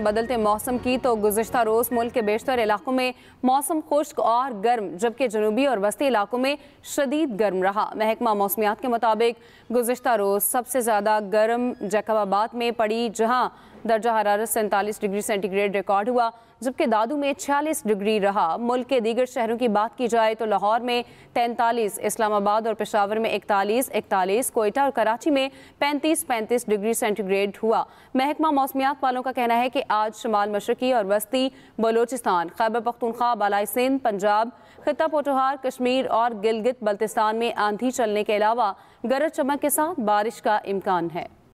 बदलते मौसम की तो गुजशत रोज़ मुल्क के बेशतर इलाकों में मौसम खुश्क और गर्म जबकि जनूबी और वस्ती इलाकों में शदीद गर्म रहा महकमा मौसमियात के मुताबिक गुजशत रोज़ सबसे ज़्यादा गर्म जैकबाबाद में पड़ी जहां दर्जा हरारत सैंतालीस डिग्री सेंटीग्रेड रिकॉर्ड हुआ जबकि दादू में छियालीस डिग्री रहा मुल्क के दीगर शहरों की बात की जाए तो लाहौर में तैंतालीस इस्लामाबाद और पेशावर में इकतालीस इकतालीस कोयटा और कराची में पैंतीस पैंतीस डिग्री सेंटीग्रेड हुआ महकमा मौसमियात वालों का कहना है कि आज शुमाल मशरकी और वस्ती बलोचिस्तान खैबर पख्तनख्वा बालाई सिंध पंजाब खिता पोटोहार कश्मीर और गिलगित बल्तिस्तान में आंधी चलने के अलावा गरज चमक के साथ बारिश का इम्कान है